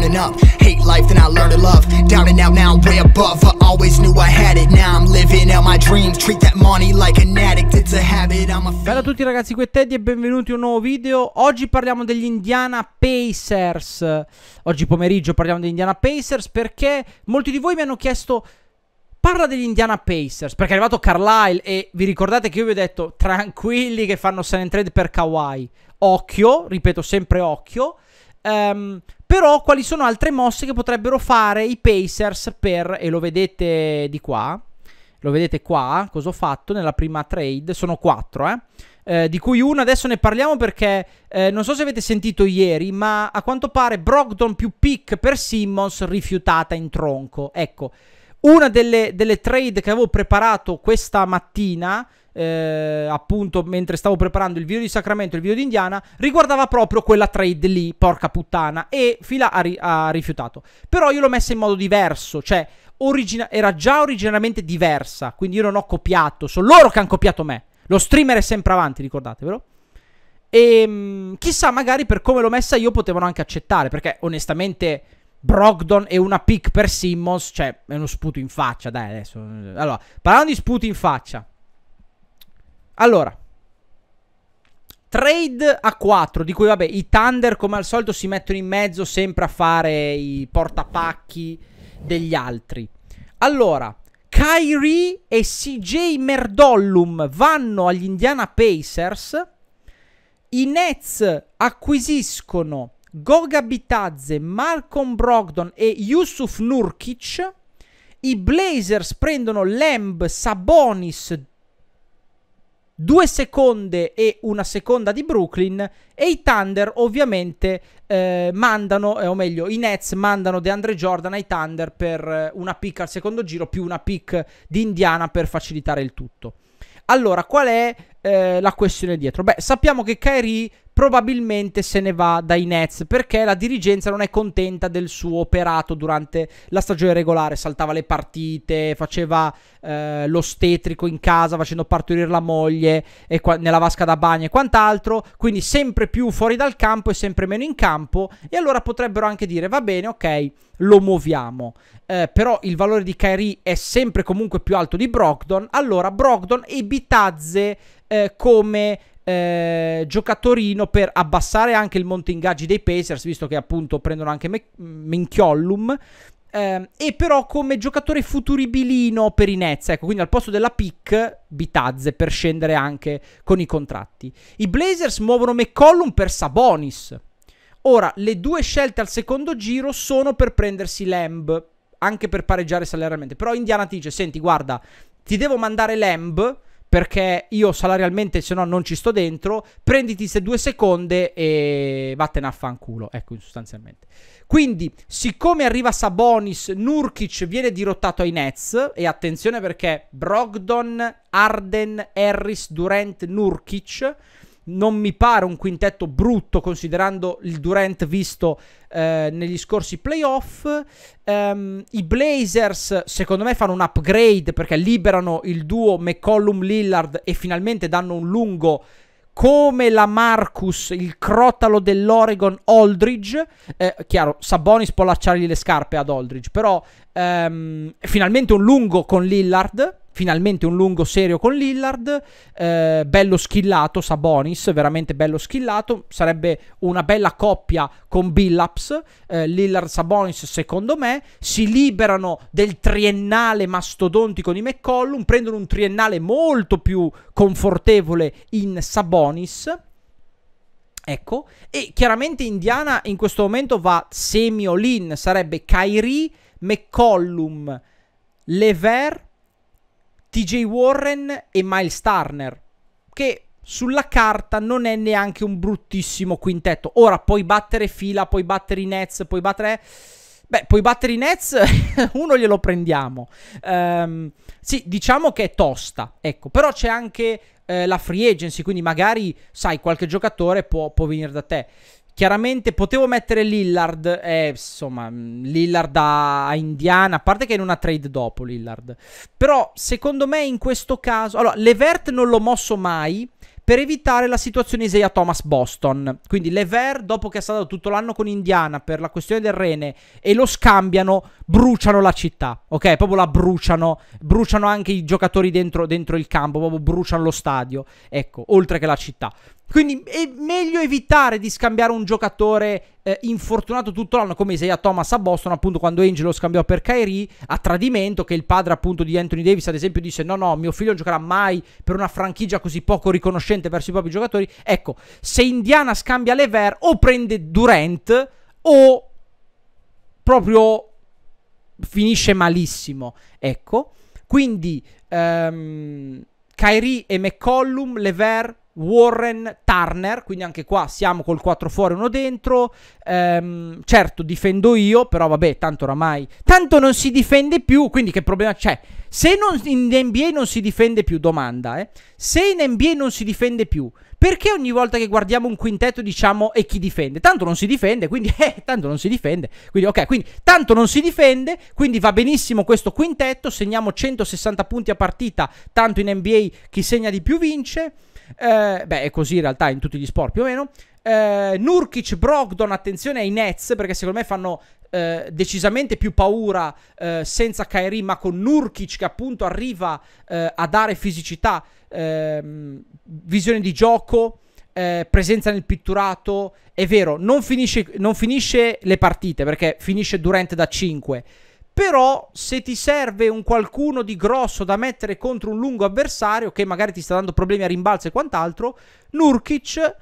turning up. Hate life, then I learned to love. Down and out, now I'm way above. I always knew I had it, now I'm living out my dreams. Treat that money like an addict, it's a habit, I'm a... Ciao a tutti ragazzi, qui è Teddy e benvenuti a un nuovo video. Oggi parliamo degli Indiana Pacers. Oggi pomeriggio parliamo degli Indiana Pacers perché molti di voi mi hanno chiesto parla degli Indiana Pacers perché è arrivato Carlisle e vi ricordate che io vi ho detto tranquilli che fanno sign and trade per Kawhi occhio, ripeto sempre occhio um, però quali sono altre mosse che potrebbero fare i Pacers per, e lo vedete di qua, lo vedete qua, cosa ho fatto nella prima trade, sono quattro, eh? eh di cui una adesso ne parliamo perché eh, non so se avete sentito ieri, ma a quanto pare Brogdon più pick per Simmons rifiutata in tronco. Ecco, una delle, delle trade che avevo preparato questa mattina eh, appunto mentre stavo preparando il video di Sacramento e il video di Indiana, riguardava proprio quella trade lì, porca puttana, e Fila ha, ri- ha rifiutato. Però io l'ho messa in modo diverso, cioè origina- era già originariamente diversa, quindi io non ho copiato, sono loro che hanno copiato me. Lo streamer è sempre avanti, ricordatevelo. E ehm, mh, chissà, magari per come l'ho messa io potevano anche accettare, perché onestamente... Brogdon e una pick per Simmons, cioè è uno sputo in faccia, dai adesso. Allora, parlando di sputi in faccia, allora, trade a 4, di cui vabbè i Thunder come al solito si mettono in mezzo sempre a fare i portapacchi degli altri. Allora, Kyrie e CJ Merdollum vanno agli Indiana Pacers. I Nets acquisiscono Goga Bitadze, Malcolm Brogdon e Yusuf Nurkic. I Blazers prendono Lamb, Sabonis, due seconde e una seconda di Brooklyn e i Thunder ovviamente eh, mandano, eh, o meglio i Nets mandano DeAndre Jordan ai Thunder per eh, una pick al secondo giro più una pick di Indiana per facilitare il tutto. Allora, qual è eh, la questione dietro? Beh, sappiamo che Kyrie probabilmente se ne va dai Nets perché la dirigenza non è contenta del suo operato durante la stagione regolare, saltava le partite, faceva eh, l'ostetrico in casa facendo partorire la moglie qua- nella vasca da bagno e quant'altro, quindi sempre più fuori dal campo e sempre meno in campo e allora potrebbero anche dire va bene, ok, lo muoviamo. Eh, però il valore di Kyrie è sempre comunque più alto di Brogdon, allora Brogdon e Bitazze eh, come eh, giocatorino per abbassare anche il monte ingaggi dei Pacers, visto che appunto prendono anche Menchiollum. Eh, e però come giocatore futuribilino per i Nets, ecco, quindi al posto della pick, Bitazze per scendere anche con i contratti. I Blazers muovono McCollum per Sabonis. Ora, le due scelte al secondo giro sono per prendersi Lamb, anche per pareggiare salarialmente. Però Indiana ti dice, senti, guarda, ti devo mandare Lamb perché io salarialmente se no non ci sto dentro, prenditi se due seconde e vattene a fanculo, ecco sostanzialmente. Quindi, siccome arriva Sabonis, Nurkic viene dirottato ai Nets, e attenzione perché Brogdon, Arden, Harris, Durant, Nurkic non mi pare un quintetto brutto considerando il Durant visto eh, negli scorsi playoff. Um, I Blazers secondo me fanno un upgrade perché liberano il duo McCollum-Lillard e finalmente danno un lungo come la Marcus, il crotalo dell'Oregon Aldridge. Eh, chiaro, Sabonis può lasciargli le scarpe ad Aldridge, però ehm, finalmente un lungo con Lillard finalmente un lungo serio con Lillard, eh, bello schillato Sabonis, veramente bello schillato, sarebbe una bella coppia con Billups, eh, Lillard Sabonis secondo me, si liberano del triennale mastodontico di McCollum, prendono un triennale molto più confortevole in Sabonis. Ecco, e chiaramente Indiana in questo momento va semi all-in, sarebbe Kyrie, McCollum, Lever, TJ Warren e Miles Turner, che sulla carta non è neanche un bruttissimo quintetto. Ora puoi battere fila, puoi battere i Nets, puoi battere... Beh, puoi battere i Nets, uno glielo prendiamo. Um, sì, diciamo che è tosta, ecco, però c'è anche eh, la free agency, quindi magari, sai, qualche giocatore può, può venire da te. Chiaramente potevo mettere Lillard, eh, insomma, mm, Lillard a, Indiana, a parte che in una trade dopo Lillard. Però secondo me in questo caso... Allora, Levert non l'ho mosso mai per evitare la situazione Isaiah Thomas Boston. Quindi Lever, dopo che è stato tutto l'anno con Indiana per la questione del rene e lo scambiano, bruciano la città, ok? Proprio la bruciano, bruciano anche i giocatori dentro, dentro il campo, proprio bruciano lo stadio, ecco, oltre che la città. Quindi è meglio evitare di scambiare un giocatore eh, infortunato tutto l'anno come Isaiah Thomas a Boston appunto quando Angel lo scambiò per Kyrie a tradimento che il padre appunto di Anthony Davis ad esempio disse: no no mio figlio non giocherà mai per una franchigia così poco riconoscente verso i propri giocatori ecco se Indiana scambia Lever o prende Durant o proprio finisce malissimo ecco quindi um, Kyrie e McCollum Lever Warren Turner, quindi anche qua siamo col 4 fuori, 1 dentro. Ehm, certo, difendo io, però vabbè, tanto oramai. Tanto non si difende più, quindi che problema c'è? Se non, in NBA non si difende più, domanda, eh. Se in NBA non si difende più, perché ogni volta che guardiamo un quintetto diciamo e chi difende? Tanto non si difende, quindi eh, tanto non si difende. Quindi ok, quindi tanto non si difende, quindi va benissimo questo quintetto, segniamo 160 punti a partita, tanto in NBA chi segna di più vince. Eh, beh, è così in realtà in tutti gli sport più o meno. Eh, Nurkic, Brogdon, attenzione ai Nets perché secondo me fanno eh, decisamente più paura eh, senza Kairi ma con Nurkic che appunto arriva eh, a dare fisicità, ehm, visione di gioco. Eh, presenza nel pitturato. È vero, non finisce, non finisce, le partite perché finisce Durant da 5 però se ti serve un qualcuno di grosso da mettere contro un lungo avversario che magari ti sta dando problemi a rimbalzo e quant'altro, Nurkic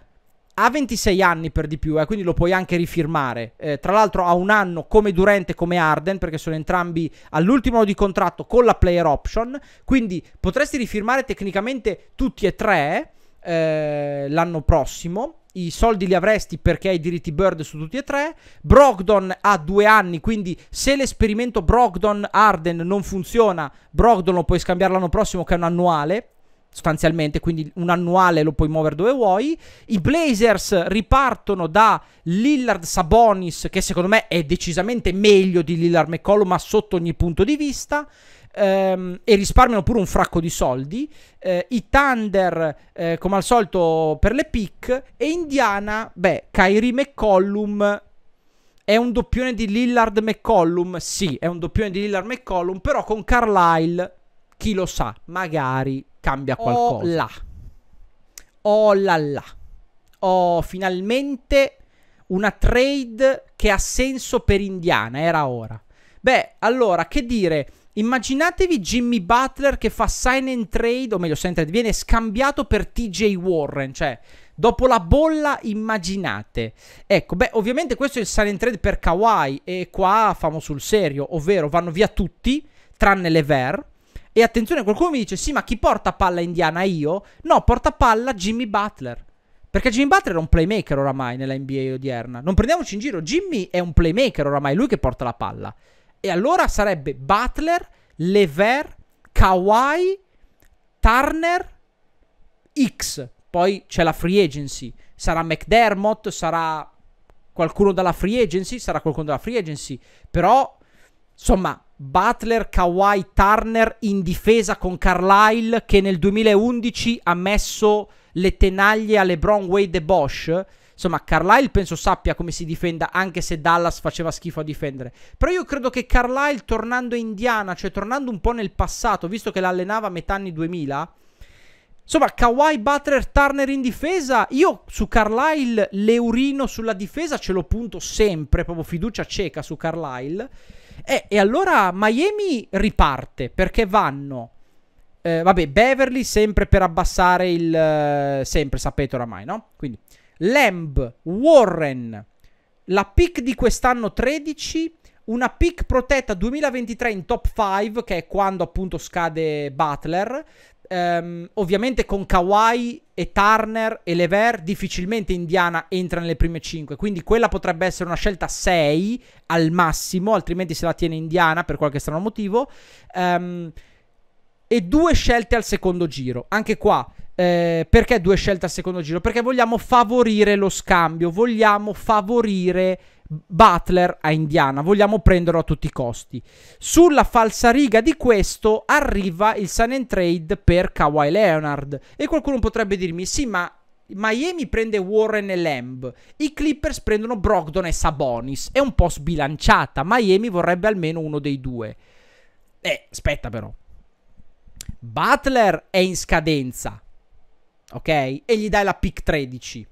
ha 26 anni per di più, eh, quindi lo puoi anche rifirmare. Eh, tra l'altro ha un anno come Durante e come Arden, perché sono entrambi all'ultimo di contratto con la player option, quindi potresti rifirmare tecnicamente tutti e tre eh, l'anno prossimo i soldi li avresti perché hai diritti Bird su tutti e tre. Brogdon ha due anni, quindi se l'esperimento Brogdon-Arden non funziona, Brogdon lo puoi scambiare l'anno prossimo che è un annuale, sostanzialmente, quindi un annuale lo puoi muovere dove vuoi. I Blazers ripartono da Lillard Sabonis, che secondo me è decisamente meglio di Lillard McCollum, ma sotto ogni punto di vista ehm, e risparmiano pure un fracco di soldi. Eh, I Thunder, eh, come al solito, per le pick. E Indiana, beh, Kyrie McCollum è un doppione di Lillard McCollum? Sì, è un doppione di Lillard McCollum, però con Carlisle, chi lo sa, magari cambia oh qualcosa. Oh là. Oh là là. Oh, finalmente una trade che ha senso per Indiana, era ora. Beh, allora, che dire? Immaginatevi Jimmy Butler che fa sign and trade, o meglio, sign and trade, viene scambiato per TJ Warren, cioè dopo la bolla immaginate. Ecco, beh, ovviamente questo è il sign and trade per Kawhi e qua famo sul serio, ovvero vanno via tutti tranne le Ver. E attenzione, qualcuno mi dice "Sì, ma chi porta palla indiana io?". No, porta palla Jimmy Butler. Perché Jimmy Butler è un playmaker oramai nella NBA odierna. Non prendiamoci in giro, Jimmy è un playmaker oramai, lui che porta la palla. E allora sarebbe Butler, Lever, Kawhi, Turner, X. Poi c'è la free agency. Sarà McDermott, sarà qualcuno dalla free agency, sarà qualcuno dalla free agency. Però, insomma, Butler, Kawhi, Turner in difesa con Carlisle che nel 2011 ha messo le tenaglie a LeBron, Wade e Bosch Insomma, Carlisle penso sappia come si difenda, anche se Dallas faceva schifo a difendere. Però io credo che Carlisle, tornando in Indiana, cioè tornando un po' nel passato, visto che l'allenava a metà anni 2000, Insomma, Kawhi, Butler, Turner in difesa. Io su Carlisle l'eurino sulla difesa ce lo punto sempre, proprio fiducia cieca su Carlisle. Eh, e allora Miami riparte perché vanno. Eh, vabbè, Beverly sempre per abbassare il. Eh, sempre, sapete oramai, no? Quindi Lamb, Warren, la pick di quest'anno 13, una pick protetta 2023 in top 5, che è quando appunto scade Butler. Um, ovviamente con Kawhi e Turner e Lever difficilmente Indiana entra nelle prime 5, quindi quella potrebbe essere una scelta 6 al massimo, altrimenti se la tiene Indiana per qualche strano motivo. Um, e due scelte al secondo giro. Anche qua eh, perché due scelte al secondo giro? Perché vogliamo favorire lo scambio, vogliamo favorire Butler a Indiana, vogliamo prenderlo a tutti i costi. Sulla falsariga di questo arriva il sign and trade per Kawhi Leonard e qualcuno potrebbe dirmi sì ma Miami prende Warren e Lamb, i Clippers prendono Brogdon e Sabonis, è un po' sbilanciata, Miami vorrebbe almeno uno dei due. Eh, aspetta però. Butler è in scadenza, ok? E gli dai la pick 13,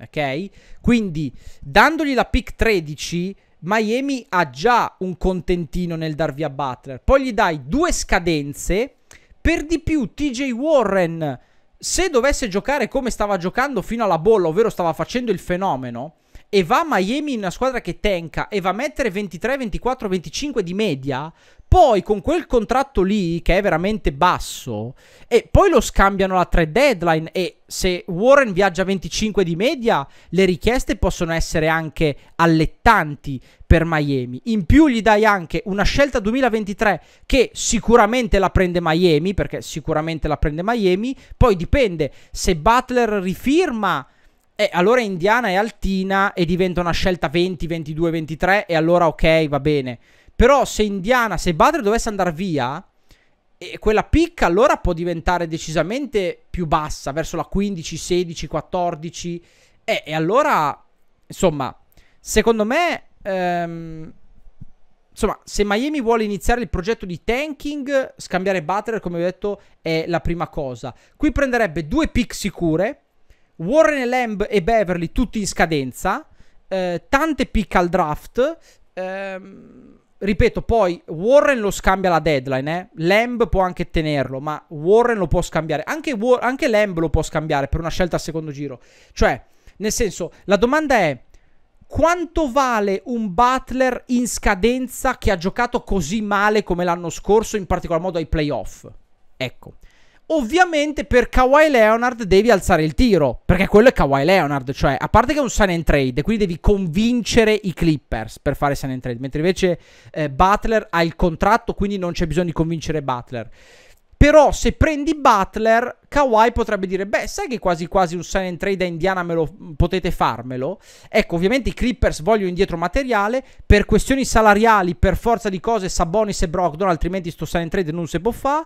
ok? Quindi dandogli la pick 13, Miami ha già un contentino nel darvi a Butler. Poi gli dai due scadenze, per di più TJ Warren, se dovesse giocare come stava giocando fino alla bolla, ovvero stava facendo il fenomeno, e va a Miami in una squadra che tenca e va a mettere 23, 24, 25 di media, poi con quel contratto lì, che è veramente basso, e poi lo scambiano alla 3 deadline e se Warren viaggia 25 di media, le richieste possono essere anche allettanti per Miami. In più gli dai anche una scelta 2023 che sicuramente la prende Miami, perché sicuramente la prende Miami, poi dipende se Butler rifirma... E allora Indiana è altina e diventa una scelta 20, 22, 23 e allora ok, va bene. Però se Indiana, se Butler dovesse andare via, e quella picca allora può diventare decisamente più bassa, verso la 15, 16, 14. Eh, e allora, insomma, secondo me... Ehm, insomma, se Miami vuole iniziare il progetto di tanking, scambiare Butler, come ho detto, è la prima cosa. Qui prenderebbe due pick sicure, Warren e Lamb e Beverly tutti in scadenza, eh, tante pick al draft. Ehm, ripeto, poi Warren lo scambia la deadline, eh? Lamb può anche tenerlo, ma Warren lo può scambiare. Anche, War- anche Lamb lo può scambiare per una scelta al secondo giro. Cioè, nel senso, la domanda è quanto vale un Butler in scadenza che ha giocato così male come l'anno scorso, in particolar modo ai playoff? Ecco, Ovviamente per Kawhi Leonard devi alzare il tiro, perché quello è Kawhi Leonard, cioè a parte che è un sign and trade, quindi devi convincere i Clippers per fare sign and trade, mentre invece eh, Butler ha il contratto, quindi non c'è bisogno di convincere Butler. Però se prendi Butler, Kawhi potrebbe dire, beh, sai che quasi quasi un sign and trade a Indiana me lo, mm, potete farmelo? Ecco, ovviamente i Clippers vogliono indietro materiale, per questioni salariali, per forza di cose, Sabonis e Brogdon, altrimenti sto sign and trade non si può fare.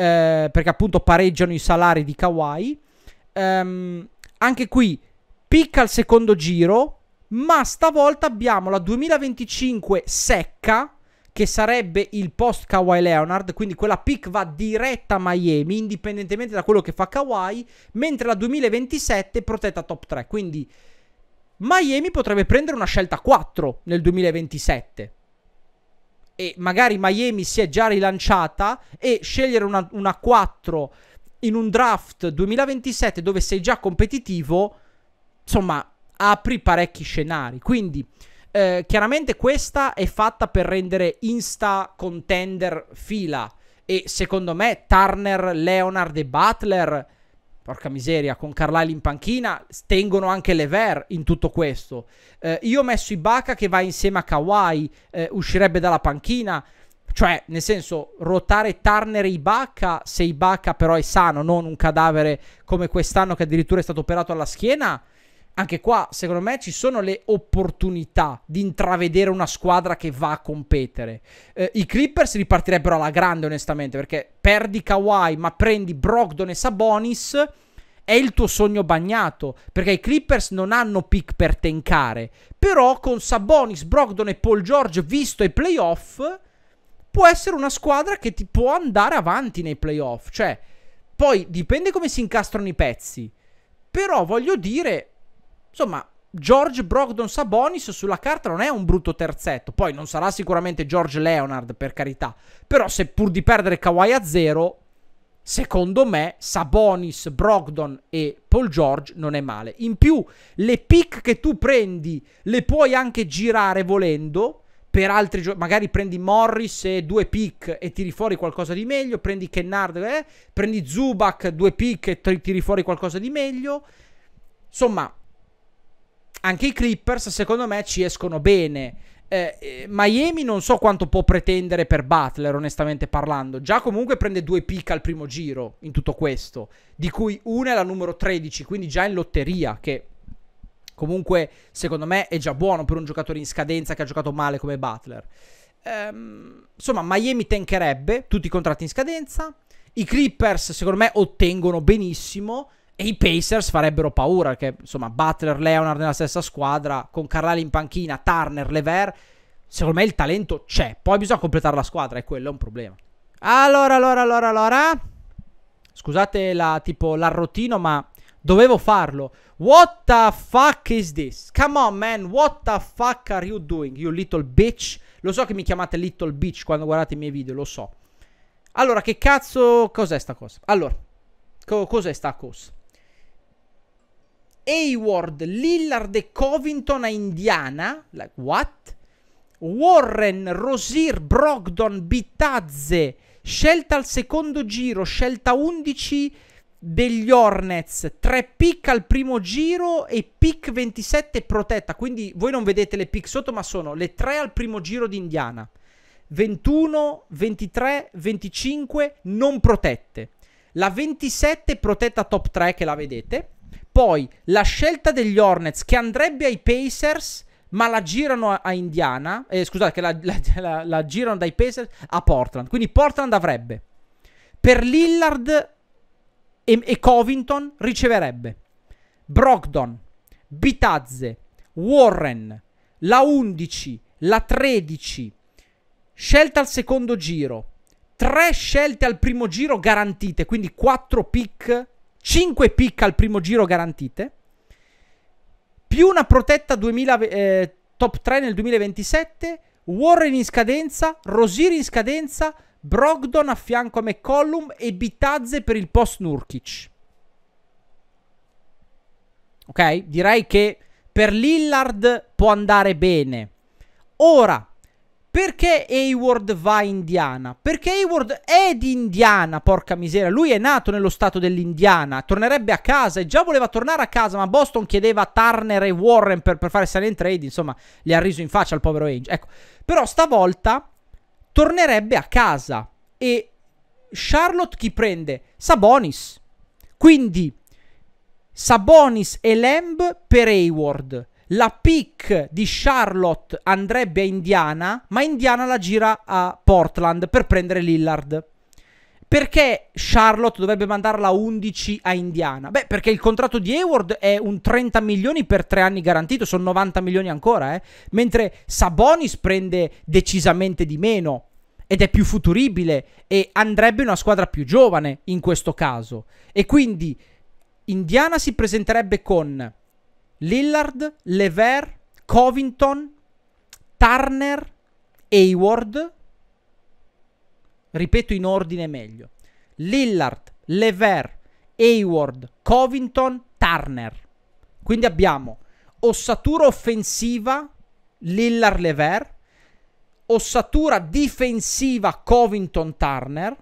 Eh, perché appunto pareggiano i salari di Kawhi. Um, anche qui picca il secondo giro, ma stavolta abbiamo la 2025 secca, che sarebbe il post Kawhi Leonard, quindi quella pick va diretta a Miami, indipendentemente da quello che fa Kawhi, mentre la 2027 è protetta top 3, quindi Miami potrebbe prendere una scelta 4 nel 2027 e magari Miami si è già rilanciata e scegliere una, una 4 in un draft 2027 dove sei già competitivo, insomma, apri parecchi scenari. Quindi, eh, chiaramente questa è fatta per rendere Insta contender fila e secondo me Turner, Leonard e Butler porca miseria, con Carlisle in panchina, tengono anche Lever in tutto questo. Eh, io ho messo Ibaka che va insieme a Kawhi, eh, uscirebbe dalla panchina. Cioè, nel senso, ruotare Turner e Ibaka, se Ibaka però è sano, non un cadavere come quest'anno che addirittura è stato operato alla schiena, anche qua, secondo me, ci sono le opportunità di intravedere una squadra che va a competere. Eh, I Clippers ripartirebbero alla grande, onestamente, perché perdi Kawhi, ma prendi Brogdon e Sabonis. È il tuo sogno bagnato, perché i Clippers non hanno pick per tencare. Però con Sabonis, Brogdon e Paul George, visto i playoff, può essere una squadra che ti può andare avanti nei playoff. Cioè, poi dipende come si incastrano i pezzi. Però voglio dire, Insomma, George Brogdon Sabonis sulla carta non è un brutto terzetto. Poi non sarà sicuramente George Leonard, per carità. Però se pur di perdere Kawhi a zero, secondo me Sabonis, Brogdon e Paul George non è male. In più, le pick che tu prendi le puoi anche girare volendo per altri giochi. Magari prendi Morris e due pick e tiri fuori qualcosa di meglio. Prendi Kennard, eh? prendi Zubac, due pick e tiri fuori qualcosa di meglio. Insomma, anche i Clippers secondo me ci escono bene. Eh, eh, Miami non so quanto può pretendere per Butler, onestamente parlando. Già comunque prende due pick al primo giro in tutto questo, di cui una è la numero 13, quindi già in lotteria, che comunque secondo me è già buono per un giocatore in scadenza che ha giocato male come Butler. Ehm, insomma, Miami tankerebbe tutti i contratti in scadenza. I Clippers, secondo me, ottengono benissimo. E i Pacers farebbero paura, perché insomma Butler, Leonard nella stessa squadra, con Carlisle in panchina, Turner, Lever, secondo me il talento c'è. Poi bisogna completare la squadra e quello è un problema. Allora, allora, allora, allora. Scusate la tipo l'arrotino, ma dovevo farlo. What the fuck is this? Come on, man. What the fuck are you doing, you little bitch? Lo so che mi chiamate little bitch quando guardate i miei video, lo so. Allora, che cazzo cos'è sta cosa? Allora, co cos'è sta cosa? Hayward, Lillard e Covington a Indiana. Like, what? Warren, Rosir, Brogdon, Bittazze. Scelta al secondo giro, scelta 11 degli Hornets, 3 pick al primo giro e pick 27 protetta. Quindi voi non vedete le pick sotto, ma sono le 3 al primo giro di Indiana. 21, 23, 25 non protette. La 27 protetta top 3 che la vedete poi la scelta degli Hornets che andrebbe ai Pacers, ma la girano a Indiana. Eh, scusate, che la, la, la, girano dai Pacers a Portland. Quindi Portland avrebbe. Per Lillard e, e Covington riceverebbe Brogdon, Bitazze, Warren, la 11, la 13, scelta al secondo giro, tre scelte al primo giro garantite, quindi quattro pick 5 pick al primo giro garantite, più una protetta 2000, eh, top 3 nel 2027, Warren in scadenza, Rosier in scadenza, Brogdon a fianco a McCollum e Bitazze per il post Nurkic. Ok? Direi che per Lillard può andare bene. Ora, perché Hayward va in Indiana? Perché Hayward è di Indiana, porca miseria. Lui è nato nello stato dell'Indiana, tornerebbe a casa e già voleva tornare a casa, ma Boston chiedeva Turner e Warren per, per fare silent trade, insomma, gli ha riso in faccia il povero Ainge. Ecco, però stavolta tornerebbe a casa e Charlotte chi prende? Sabonis. Quindi Sabonis e Lamb per Hayward. La pick di Charlotte andrebbe a Indiana, ma Indiana la gira a Portland per prendere Lillard. Perché Charlotte dovrebbe mandarla 11 a Indiana? Beh, perché il contratto di Hayward è un 30 milioni per tre anni garantito, sono 90 milioni ancora, eh? Mentre Sabonis prende decisamente di meno ed è più futuribile e andrebbe una squadra più giovane in questo caso. E quindi Indiana si presenterebbe con Lillard, Lever, Covington, Turner, Hayward. Ripeto in ordine meglio. Lillard, Lever, Hayward, Covington, Turner. Quindi abbiamo ossatura offensiva Lillard Lever, ossatura difensiva Covington Turner,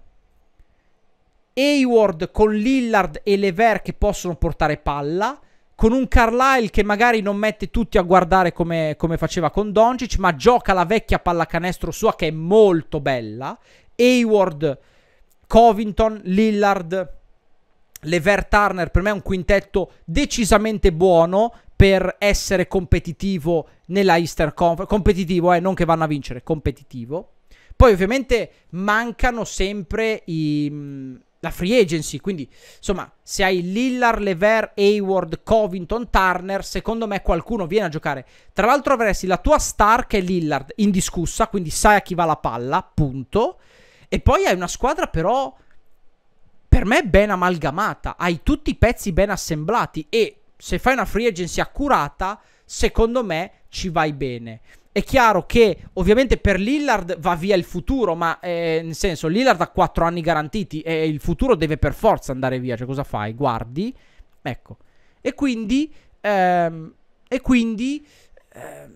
Hayward con Lillard e Lever che possono portare palla, con un Carlisle che magari non mette tutti a guardare come, come faceva con Doncic, ma gioca la vecchia pallacanestro sua che è molto bella. Hayward, Covington, Lillard, Lever Turner per me è un quintetto decisamente buono per essere competitivo nella Easter Conference. Competitivo, eh, non che vanno a vincere, competitivo. Poi ovviamente mancano sempre i la free agency. Quindi, insomma, se hai Lillard, Lever, Hayward, Covington, Turner, secondo me qualcuno viene a giocare. Tra l'altro avresti la tua star che è Lillard, indiscussa, quindi sai a chi va la palla, punto. E poi hai una squadra però per me ben amalgamata, hai tutti i pezzi ben assemblati e se fai una free agency accurata, secondo me ci vai bene. È chiaro che ovviamente per Lillard va via il futuro, ma eh, nel senso Lillard ha 4 anni garantiti e il futuro deve per forza andare via, cioè cosa fai? Guardi, ecco. E quindi... Ehm, e quindi... Ehm,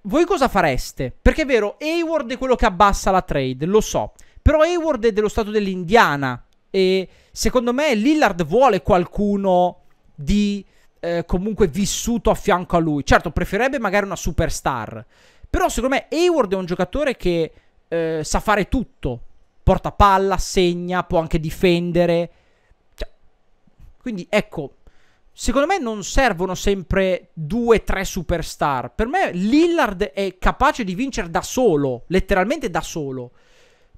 voi cosa fareste? Perché è vero, Hayward è quello che abbassa la trade, lo so. Però Hayward è dello stato dell'Indiana e secondo me Lillard vuole qualcuno di eh, comunque vissuto a fianco a lui. Certo, preferirebbe magari una superstar. Però secondo me Hayward è un giocatore che eh, sa fare tutto. Porta palla, segna, può anche difendere. Cioè, quindi ecco, secondo me non servono sempre due, tre superstar. Per me Lillard è capace di vincere da solo, letteralmente da solo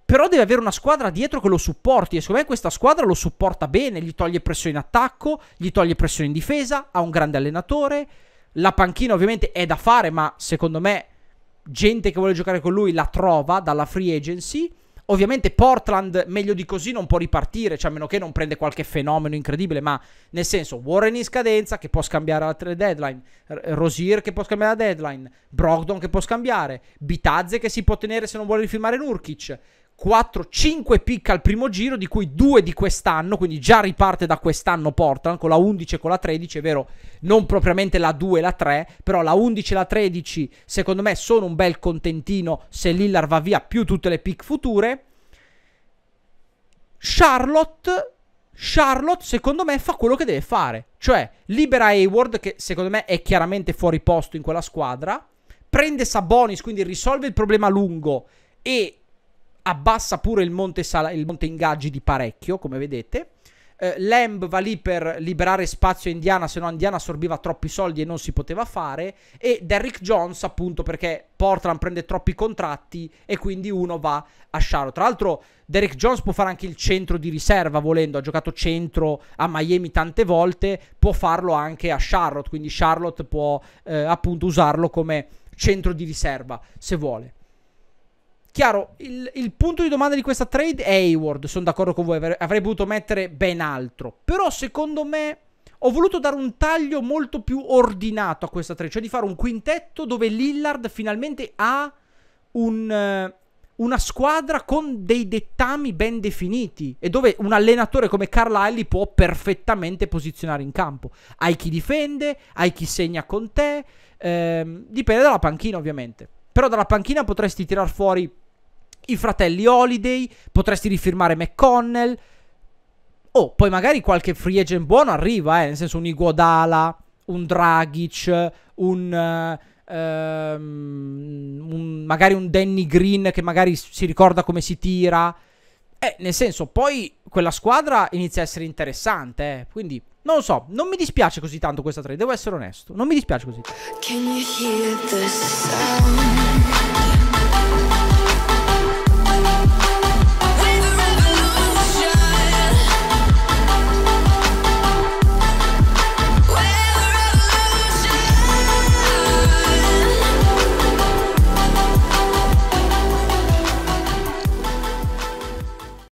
però deve avere una squadra dietro che lo supporti e secondo me questa squadra lo supporta bene, gli toglie pressione in attacco, gli toglie pressione in difesa, ha un grande allenatore, la panchina ovviamente è da fare, ma secondo me gente che vuole giocare con lui la trova dalla free agency. Ovviamente Portland meglio di così non può ripartire, cioè a meno che non prende qualche fenomeno incredibile, ma nel senso Warren in scadenza che può scambiare altre deadline, Rosier che può scambiare la deadline, Brogdon che può scambiare, Bitazze che si può tenere se non vuole rifilmare Nurkic, 4-5 pick al primo giro, di cui 2 di quest'anno, quindi già riparte da quest'anno Portland con la 11 e con la 13, è vero, non propriamente la 2 e la 3, però la 11 e la 13 secondo me sono un bel contentino se Lillard va via più tutte le pick future. Charlotte Charlotte, secondo me, fa quello che deve fare. Cioè, libera Hayward, che secondo me è chiaramente fuori posto in quella squadra. Prende Sabonis, quindi risolve il problema lungo e abbassa pure il monte, sala- il monte ingaggi di parecchio, come vedete. Eh, Lamb va lì per liberare spazio a Indiana, se no Indiana assorbiva troppi soldi e non si poteva fare. E Derrick Jones, appunto, perché Portland prende troppi contratti e quindi uno va a Sharo. Tra l'altro, Derrick Jones può fare anche il centro di riserva volendo. Ha giocato centro a Miami tante volte, può farlo anche a Charlotte. Quindi Charlotte può eh, appunto usarlo come centro di riserva se vuole. Chiaro, il, il, punto di domanda di questa trade è Hayward, sono d'accordo con voi, avrei potuto mettere ben altro. Però secondo me ho voluto dare un taglio molto più ordinato a questa trade, cioè di fare un quintetto dove Lillard finalmente ha un, eh, una squadra con dei dettami ben definiti e dove un allenatore come Carlisle li può perfettamente posizionare in campo. Hai chi difende, hai chi segna con te, ehm, dipende dalla panchina ovviamente. Però dalla panchina potresti tirar fuori i fratelli Holiday, potresti rifirmare McConnell. Oh, poi magari qualche free agent buono arriva, eh, nel senso un Iguodala, un Dragic, un... Uh, Um, un, magari un Danny Green che magari si ricorda come si tira. Eh, nel senso, poi quella squadra inizia a essere interessante. Eh. Quindi, non lo so, non mi dispiace così tanto questa trade, devo essere onesto. Non mi dispiace così. Can you hear sound?